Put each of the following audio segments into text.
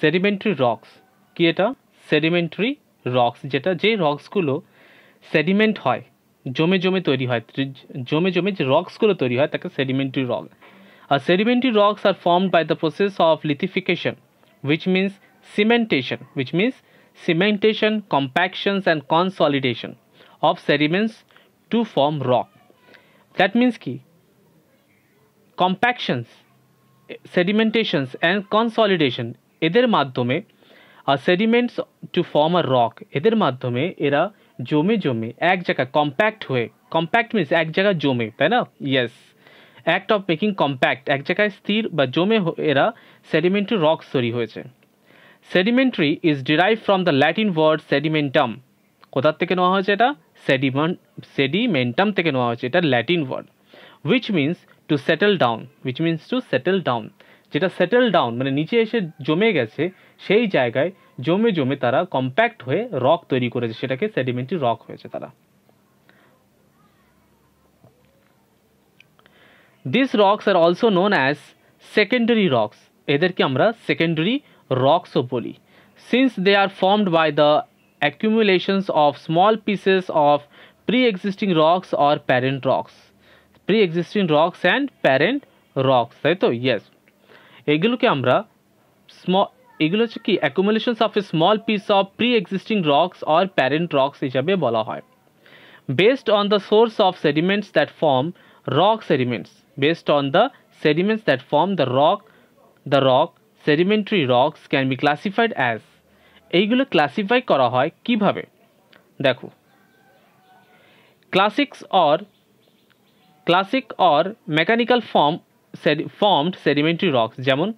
Sedimentary rocks কি এটা sedimentary rocks যেটা যে রক্সগুলো সেডিমেন্ট হয় জমে জমে তৈরি হয় জমে জমে যে রক্সগুলো তৈরি হয় তাকে সেডিমেন্টারি রক আর sedimentary rocks are formed by the process of lithification which means cementation which means cementation compactions and consolidation of sediments to form rock that means ki compactions sedimentations and consolidation এদের মাধ্যমে sediments to form a rock এদের মাধ্যমে এরা জমে জমে এক জায়গায় compact হয়ে কম্প্যাক্ট মিনস এক জায়গায় জমে তাই না yes act of making compact এক জায়গায় স্থির বা জমে এরা সেডিমেন্টারি রক তৈরি হয়েছে sedimentary is derive from the Latin word sedimentum কোথার থেকে নেওয়া হয়েছে এটা সেডিমন সেডিমেন্টাম থেকে নেওয়া হয়েছে এটা Latin word which means to settle down which means to settle down যেটা সেটেল ডাউন মানে নিচে এসে জমে গেছে সেই জায়গায় জমে জমে তারা কম্প্যাক্ট হয়ে রক তৈরি করে সেটাকে সেডিমেন্টারি রক হয়েছে তারা দিসRocks are also known as secondary rocks এদেরকে আমরা সেকেন্ডারি Rocks বলি since they are formed by the accumulations of small pieces of pre-existing Rocks or parent Rocks pre-existing Rocks and parent Rocks তাই তো yes এগুলো কি আমরা স্মল এগুলো কি accumulations of small piece of pre-existing rocks or parent rocks হিসেবে বলা হয় based on the source of sediments that form rocks sediments based on the sediments that form the rock the rock sedimentary rocks can be classified as এইগুলো classify করা হয় কিভাবে দেখো clastics or clastic or mechanical form formed sedimentary rocks যেমন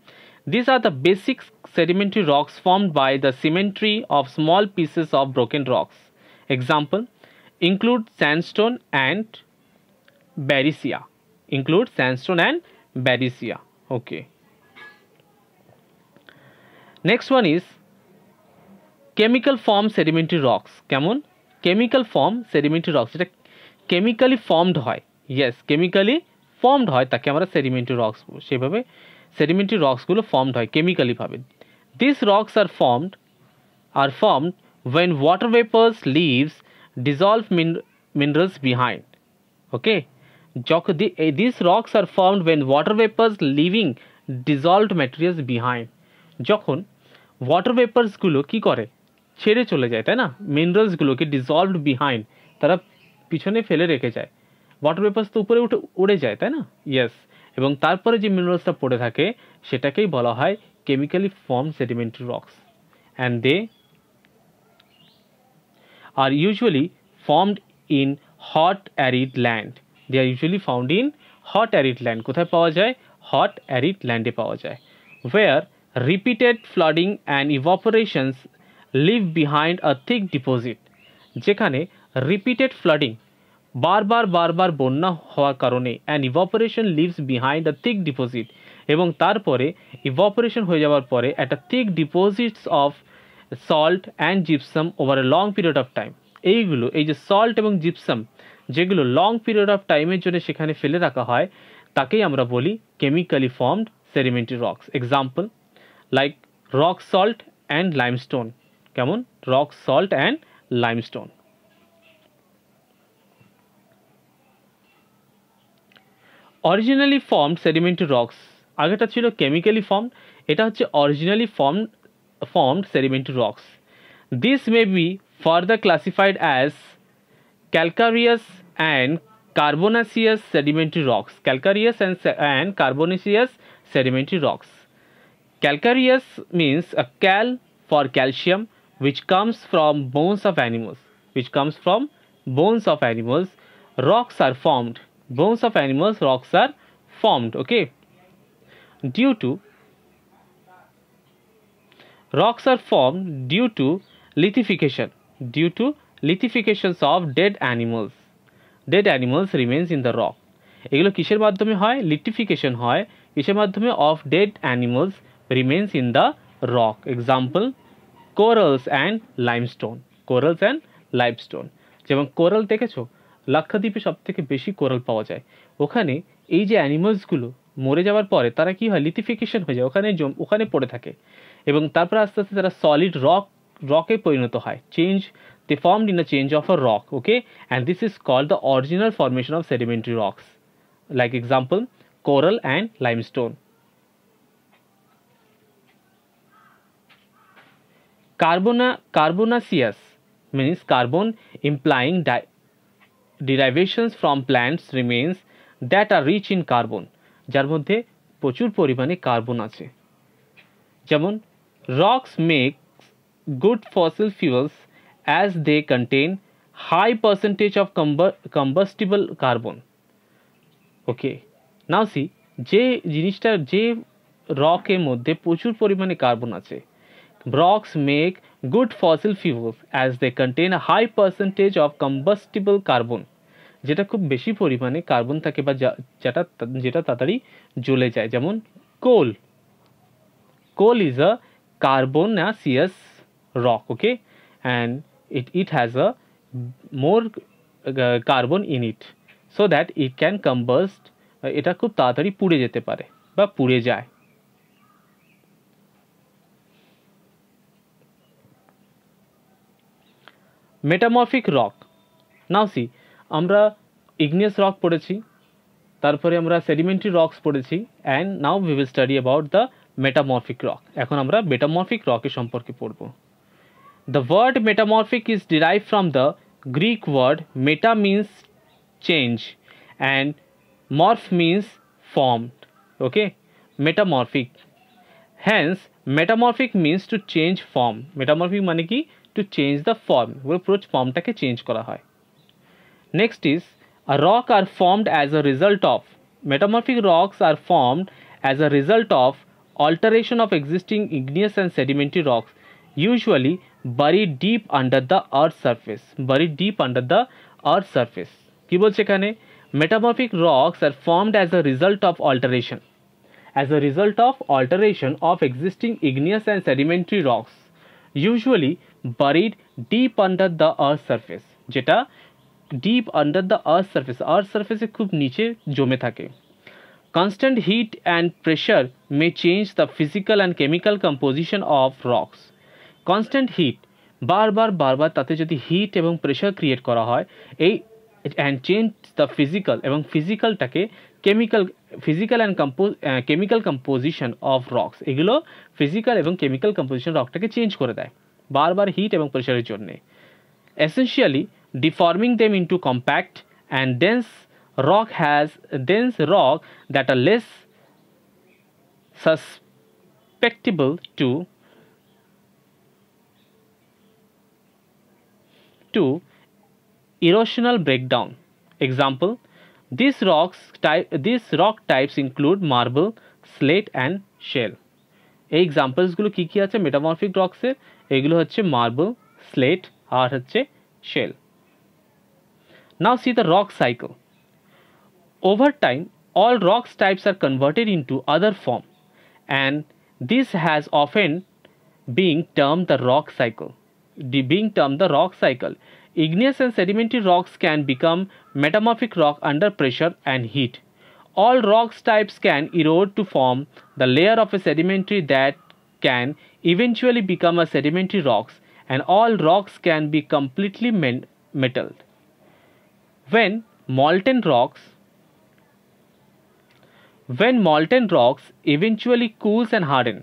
these are the basic sedimentary rocks formed by the symmetry of small pieces of broken rocks. Example include sandstone and barycia. Include sandstone and barycia. Okay. Next one is chemical form sedimentary rocks. Kamun. chemical form sedimentary rocks. chemically formed হয়. Yes, chemically formed হয় তাকে আমরা sedimentary rocks সেভাবে sedimentary রক্সগুলো formed হয় কেমিক্যালিভাবে this rocks are formed are formed when when water vapors leaves dissolve min minerals behind okay this rocks are formed when water vapors leaving dissolved materials behind যখন water ভেপার্সগুলো কী করে ছেড়ে চলে যায় তাই না মিনারেলসগুলোকে ডিসলভড বিহাইন্ড তারা পিছনে ফেলে রেখে যায় ওয়াটার ভেপার্স তো উপরে উঠে উড়ে যায় তাই না ইয়েস এবং তারপরে যে মিনারেলসটা পড়ে থাকে সেটাকেই বলা হয় chemically form sedimentary rocks and they are usually formed in hot arid land they are usually found in hot arid land কোথায় পাওয়া যায় হট অ্যারিড ল্যান্ডে পাওয়া যায় where repeated flooding and evaporations leave behind a thick deposit যেখানে repeated flooding বারবার বারবার বন্যা হওয়ার কারণে and evaporation leaves behind the thick deposit এবং তারপরে ইভাপোরেশন হয়ে যাওয়ার পরে একটা thick deposits of salt and gypsum over a long period of time এইগুলো এই যে সল্ট এবং জিপসাম যেগুলো লং পিরিয়ড অফ টাইমের জন্য সেখানে ফেলে রাখা হয় তাকেই আমরা বলি chemically formed sedimentary rocks example like rock salt and limestone কেমন rock salt and limestone Originally formed sedimentary rocks. আগেটা ছিল কেমিক্যালি ফর্মড এটা হচ্ছে originally formed formed sedimentary rocks this may be further classified as calcareous and carbonaceous sedimentary rocks calcareous and, and carbonaceous sedimentary rocks calcareous means a cal for calcium which comes from bones of animals which comes from bones of animals rocks are formed bones of animals rocks are formed okay due to rocks are formed due to lithification due to lithifications of dead animals dead animals remains in the rock এগুলো কিসের মাধ্যমে হয় লিটিফিকেশন হয় কিসের মাধ্যমে of dead animals remains in the rock example corals and limestone corals and limestone যেমন coral দেখেছো লাক্ষাদ্বীপে সব থেকে বেশি কোরাল পাওয়া যায় ওখানে এই যে অ্যানিমালসগুলো মরে যাওয়ার পরে তারা কি হয় লিথিফিকেশন হয়ে যায় ওখানে ওখানে পড়ে থাকে এবং তারপর আস্তে আস্তে তারা সলিড রক রকে পরিণত হয় change they formed in a change of a rock okay and this is call the original formation of sedimentary rocks like example coral and limestone carbona carbonaceous means carbon implying the derivations from plants remains that are rich in carbon যার মধ্যে প্রচুর পরিমাণে carbon আছে যেমন rocks make good fossil fuels as they contain high percentage of combustible carbon okay now see যে জিনিসটা যে রকের মধ্যে প্রচুর পরিমাণে কার্বন আছে rocks make good fossil fuels as they contain high percentage of combustible carbon যেটা খুব বেশি পরিমাণে কার্বন থাকে বা যেটা যেটা তাড়াতাড়ি জ্বলে যায় যেমন কোল coal is a carbonaceous rock okay and it, it has a more uh, carbon in it so that it can combust এটা খুব তাড়াতাড়ি পুড়ে যেতে পারে বা পুড়ে যায় মেটামরফিক রক নাও সি আমরা ইগনিয়াস রক পড়েছি তারপরে আমরা সেডিমেন্টারি রকস পড়েছি and now we will study about the metamorphic rock এখন আমরা মেটামরফিক রকের সম্পর্কে পড়ব the word metamorphic is derive from the Greek word meta means change and morph means form okay metamorphic hence metamorphic means to change form metamorphic মানে কি to change the form পুরো ফর্মটাকে change করা হয় Next is a rock are formed as a result of metamorphic rocks are formed as a result of alteration of existing igneous and sedimentary rocks usually buried deep under the earth surface buried deep under the earth surface কি বলছে এখানে metamorphic rocks are formed as a result of alteration as a result of alteration of existing igneous and sedimentary rocks usually buried deep under the earth surface Jeta. Deep under the earth surface earth সার্ফেসে খুব নিচে জমে থাকে constant heat and pressure may change the physical and chemical composition of rocks constant heat বারবার বারবার তাতে যদি hit এবং প্রেশার ক্রিয়েট করা হয় এই অ্যান্ড চেঞ্জ দ্য ফিজিক্যাল এবং ফিজিক্যালটাকে chemical physical and compo chemical composition of rocks এগুলো ফিজিক্যাল এবং কেমিক্যাল কম্পোজিশন রকটাকে চেঞ্জ করে দেয় বারবার হিট এবং প্রেশারের জন্যে essentially deforming them into compact and dense rock has dense rock that are less susceptible to to erosional breakdown example these rocks type these rock types include marble slate and shale এই এক্সাম্পলসগুলো কী কী আছে rocks রক্সের এগুলো হচ্ছে marble, slate, আর হচ্ছে shale. Now see the rock cycle. Over time, all rocks types are converted into other form and this has often being termed the rock cycle. The being termed the rock cycle. Igneous and sedimentary rocks can become metamorphic rock under pressure and heat. All rocks types can erode to form the layer of a sedimentary that can eventually become a sedimentary rocks and all rocks can be completely metal. when molten rocks when molten rocks eventually cools and harden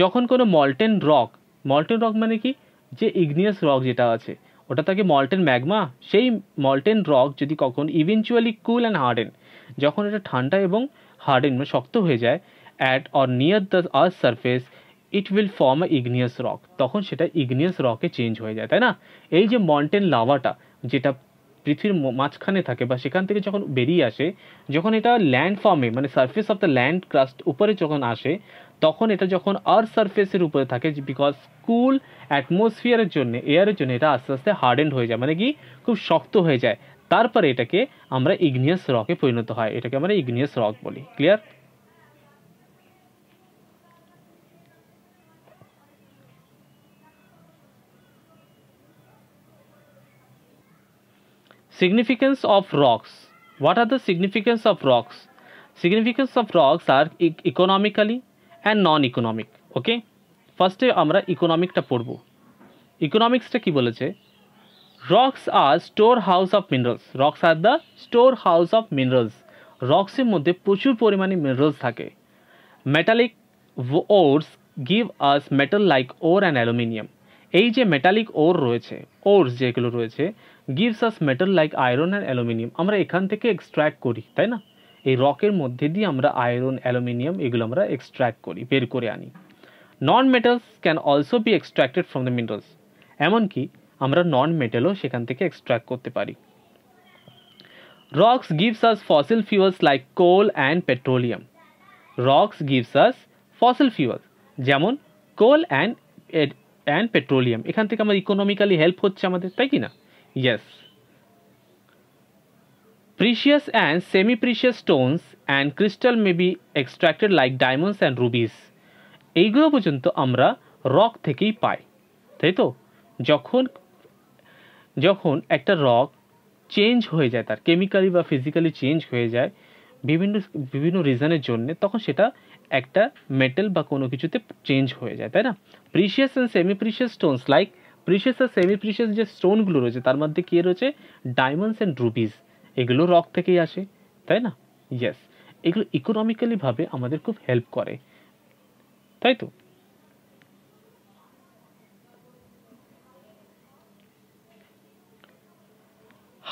যখন কোনো molten rock molten rock মানে কি যে igneous rock যেটা আছে ওটা থাকে molten magma সেই molten rock যদি কখন eventually cool and harden যখন এটা ঠান্ডা এবং harden মানে শক্ত হয়ে যায় at or near the earth surface it will form a igneous rock তখন সেটা ইগনিয়াস রকে চেঞ্জ হয়ে যায় তাই না এই যে মন্টেন লাভাটা যেটা পৃথিবীর মাঝখানে থাকে বা সেখান থেকে যখন বেরিয়ে আসে যখন এটা ল্যান্ড ফর্মে মানে surface of the land crust উপরে যখন আসে তখন এটা যখন আর্থ সারফেসের উপরে থাকে বিকজ কুল অ্যাটমসফিয়ারের জন্য এয়ারের জন্য এটা আস্তে আস্তে হার্ডেন্ড হয়ে যায় মানে কি খুব শক্ত হয়ে যায় তারপরে এটাকে আমরা ইগনিয়াস রকে পরিণত হয় এটাকে আমরা ইগনিয়াস রক বলি clear Significance of rocks. What are the significance of rocks? Significance of rocks are economically and non economic okay ফার্স্টে আমরা ইকোনমিকটা পড়ব ইকোনমিক্সটা কি বলেছে rocks are store house of minerals rocks are the store house of minerals রক্সের মধ্যে প্রচুর পরিমাণে মিনারেলস থাকে metallic ores give us metal like ore and aluminium এই যে মেটালিক ওর রয়েছে ওরস যেগুলো রয়েছে gives us metal like iron and aluminium আমরা এখান থেকে এক্সট্র্যাক্ট করি তাই না এই রকের মধ্যে দিয়ে আমরা আয়রন অ্যালুমিনিয়াম এগুলো আমরা এক্সট্র্যাক্ট করি বের করে আনি non metals can also be extracted from the minerals এমনকি আমরা নন মেটালও সেখান থেকে এক্সট্র্যাক্ট করতে পারি rocks gives us fossil fuels like coal and petroleum rocks gives us fossil fuels যেমন কোল অ্যান্ড অ্যান্ড পেট্রোলিয়াম এখান থেকে আমাদের ইকোনমিক্যালি হেল্প হচ্ছে আমাদের তাই কি না Yes. Precious and semi precious stones and crystal may be extracted like diamonds and rubies. এইগুলো পর্যন্ত আমরা রক থেকেই পাই তাই তো যখন যখন একটা রক চেঞ্জ হয়ে যায় তার কেমিক্যালি বা ফিজিক্যালি চেঞ্জ হয়ে যায় বিভিন্ন বিভিন্ন রিজনের জন্যে তখন সেটা একটা মেটাল বা কোনো কিছুতে চেঞ্জ হয়ে যায় তাই না precious and semi precious stones like precious আর সেমি প্রিশিয়াস যে স্টোনগুলো রয়েছে তার মধ্যে কী রয়েছে ডায়মন্ডস অ্যান্ড রুবিস এগুলো রক থেকেই আসে তাই না ইয়েস এগুলো ইকোনমিক্যালিভাবে আমাদের খুব হেল্প করে তাই তো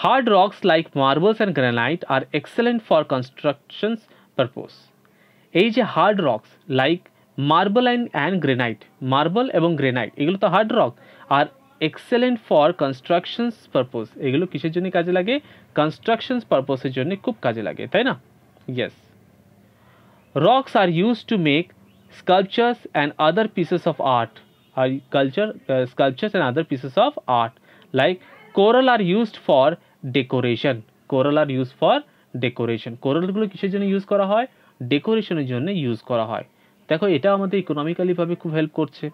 hard rocks like marbles and granite are excellent for constructions purpose. এই যে hard rocks like marble and and granite marble এবং গ্রেনাইট এগুলো তো hard rock are excellent for constructions purpose এগুলো কিসের জন্য কাজে লাগে কনস্ট্রাকশনস পারপোজের জন্য খুব কাজে লাগে তাই না yes rocks are use to make sculptures and other pieces of art আর culture sculptures and other pieces of art like coral are used for decoration coral are use for decoration কোরালগুলো কিসের জন্য ইউজ করা হয় ডেকোরেশনের জন্য use করা হয় দেখো এটা আমাদের ইকোনমিক্যালিভাবে খুব হেল্প করছে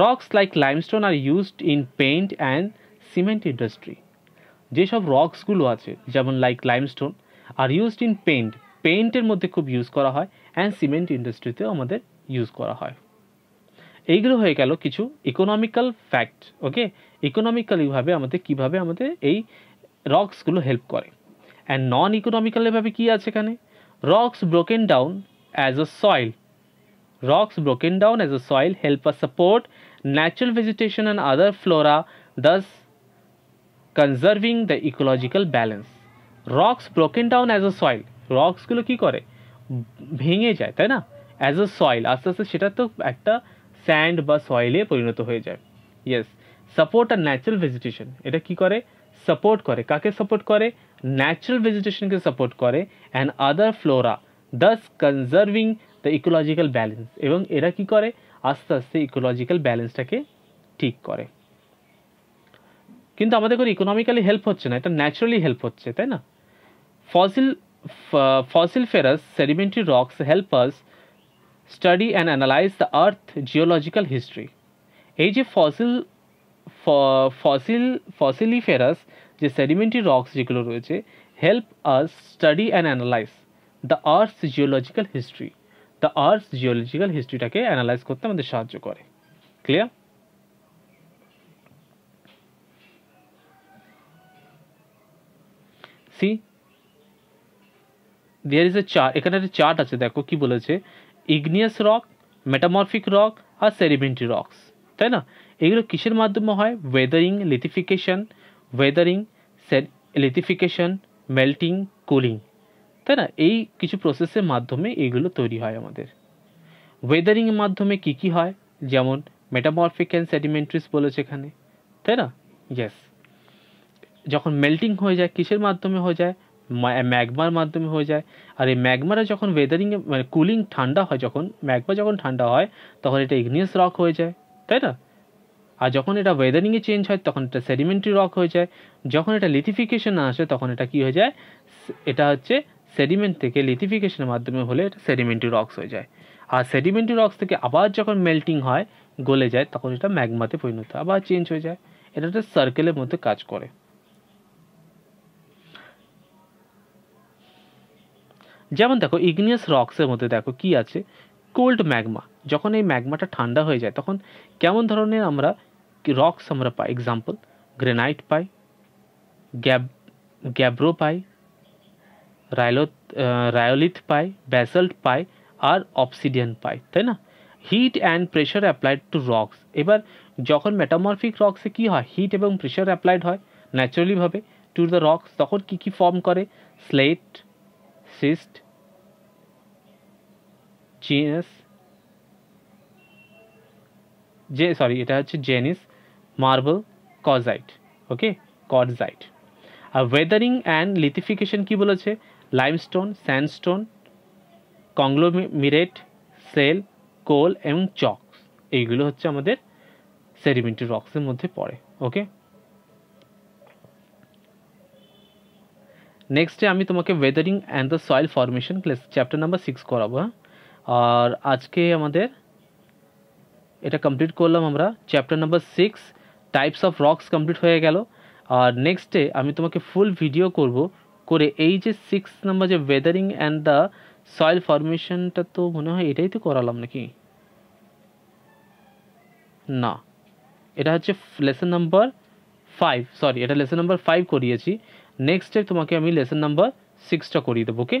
rocks like limestone are used in paint and cement industry যেসব রক্সগুলো আছে যেমন like limestone are used in paint পেন্টের মধ্যে খুব ইউজ করা হয় অ্যান্ড সিমেন্ট ইন্ডাস্ট্রিতেও আমাদের ইউজ করা হয় এইগুলো হয়ে গেল কিছু ইকোনমিক্যাল ফ্যাক্ট ওকে ইকোনমিক্যালিভাবে আমাদের কিভাবে আমাদের এই রক্সগুলো হেল্প করে অ্যান্ড নন ইকোনমিক্যালিভাবে কী আছে এখানে rocks broken down as a soil Rocks broken down as a soil help us support natural vegetation and other flora, thus conserving the ecological balance. Rocks broken down as a soil. Rocks gulo ki kore bhenge jay tai na as a soil aste aste seta to ekta sand ba soil e porinoto hoye jay yes support a natural vegetation eta ki kore support kore kake support kore natural vegetation ke support kore and other flora thus conserving the ecological balance এবং এরা কি করে আস্তে আস্তে ecological ব্যালেন্সটাকে ঠিক করে কিন্তু আমাদের কোনো ইকোনমিক্যালি হেল্প হচ্ছে না এটা ন্যাচারালি হেল্প হচ্ছে তাই না fossil fossiliferous sedimentary rocks help us study and analyse the earth geological history এই যে ফসিল ফসিল ফসিলি ফেরাস যে সেডিমেন্টারি রক্স যেগুলো রয়েছে help us study and analyse the earth geological history the earth geological হিস্ট্রিটাকে analyse করতে আমাদের সাহায্য করে clear see there is a chart এখানে একটা চার্ট আছে দেখো কি বলেছে ইগনিয়াস রক মেটামরফিক রক আর সেরিমেন্টি রক্স তাই না এগুলো কিসের মাধ্যমে হয় weathering lithification weathering lithification melting cooling তাই না এই কিছু প্রসেসের মাধ্যমে এগুলো তৈরি হয় আমাদের ওয়েদারিংয়ের মাধ্যমে কি কি হয় যেমন মেটামরফিক অ্যান্ড সেডিমেন্ট্রিস বলেছে এখানে তাই না ইয়েস যখন মেল্টিং হয়ে যায় কিসের মাধ্যমে হয়ে যায় ম্যাগমার মাধ্যমে হয়ে যায় আর এই ম্যাগমারা যখন ওয়েদারিং মানে কুলিং ঠান্ডা হয় যখন ম্যাগমা যখন ঠান্ডা হয় তখন এটা ইগনিয়াস রক হয়ে যায় তাই না আর যখন এটা ওয়েদারিংয়ে চেঞ্জ হয় তখন এটা সেডিমেন্টারি রক হয়ে যায় যখন এটা লিথিফিকেশন আসে তখন এটা কি হয়ে যায় এটা হচ্ছে সেডিমেন্ট থেকে লিথিফিকেশনের মাধ্যমে হলে এটা সেডিমেন্টি রক্স হয়ে যায় আর সেডিমেন্টি রক্স থেকে আবার যখন মেল্টিং হয় গলে যায় তখন এটা ম্যাগমাতে পরিণত হয় আবার চেঞ্জ হয়ে যায় এটা একটা সার্কেলের মধ্যে কাজ করে যেমন দেখো ইগনিয়াস রক্সের মধ্যে দেখো কি আছে কোল্ড ম্যাগমা যখন এই ম্যাগমাটা ঠান্ডা হয়ে যায় তখন কেমন ধরনের আমরা রক্স আমরা পাই এক্সাম্পল গ্রেনাইট পাই গ্যাব গ্যাব্রো পাই রায়লত রায়োলিথ পাই ব্যাসল্ট পাই আর অপসিডিয়ান পাই তাই না heat and pressure applied to rocks এবার যখন মেটামরফিক রক্সে কী হয় হিট এবং প্রেশার অ্যাপ্লাইড হয় ন্যাচারালিভাবে টু দ্য রক্স তখন কী কী ফর্ম করে slate schist G S sorry এটা হচ্ছে gneiss marble quartzite okay quartzite আর ওয়েদারিং অ্যান্ড লিথিফিকেশন কী বলেছে limestone sandstone conglomerate shale coal এবং চক এইগুলো হচ্ছে আমাদের সেডিমেন্টারি রক্সের মধ্যে পড়ে ওকে নেক্সটে আমি তোমাকে weathering and the soil formation class chapter number six করাবো হ্যাঁ আর আজকে আমাদের এটা কমপ্লিট করলাম আমরা chapter number six types of rocks complete হয়ে গেল আর নেক্সটে আমি তোমাকে ফুল ভিডিও করব করে এই যে সিক্স নাম্বার যে ওয়েদারিং অ্যান্ড দ্য সয়েল ফরমেশনটা তো মনে হয় এটাই তো করালাম নাকি না এটা হচ্ছে লেসন নাম্বার ফাইভ সরি এটা লেসন নাম্বার ফাইভ করিয়েছি নেক্সট স্টেপ তোমাকে আমি লেসন নাম্বার সিক্সটা করিয়ে দেবো ওকে